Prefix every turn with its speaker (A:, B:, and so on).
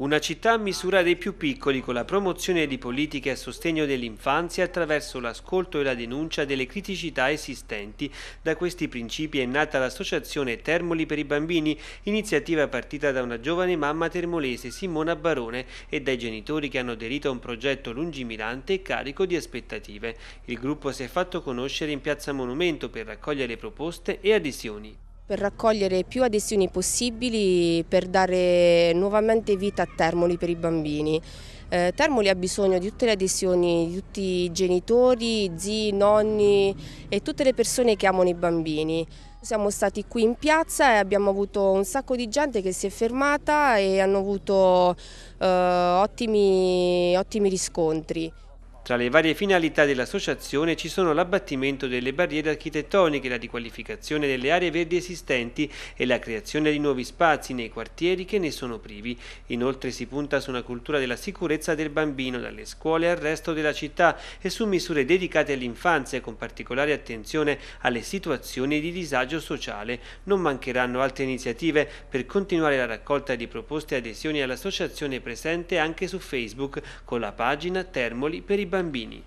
A: Una città a misura dei più piccoli con la promozione di politiche a sostegno dell'infanzia attraverso l'ascolto e la denuncia delle criticità esistenti. Da questi principi è nata l'associazione Termoli per i bambini, iniziativa partita da una giovane mamma termolese Simona Barone e dai genitori che hanno aderito a un progetto lungimirante e carico di aspettative. Il gruppo si è fatto conoscere in Piazza Monumento per raccogliere proposte e adesioni
B: per raccogliere più adesioni possibili per dare nuovamente vita a Termoli per i bambini. Eh, Termoli ha bisogno di tutte le adesioni, di tutti i genitori, zii, nonni e tutte le persone che amano i bambini. Siamo stati qui in piazza e abbiamo avuto un sacco di gente che si è fermata e hanno avuto eh, ottimi, ottimi riscontri.
A: Tra le varie finalità dell'associazione ci sono l'abbattimento delle barriere architettoniche, la riqualificazione delle aree verdi esistenti e la creazione di nuovi spazi nei quartieri che ne sono privi. Inoltre si punta su una cultura della sicurezza del bambino dalle scuole al resto della città e su misure dedicate all'infanzia con particolare attenzione alle situazioni di disagio sociale. Non mancheranno altre iniziative per continuare la raccolta di proposte e adesioni all'associazione presente anche su Facebook con la pagina Termoli per i bambini بمبینی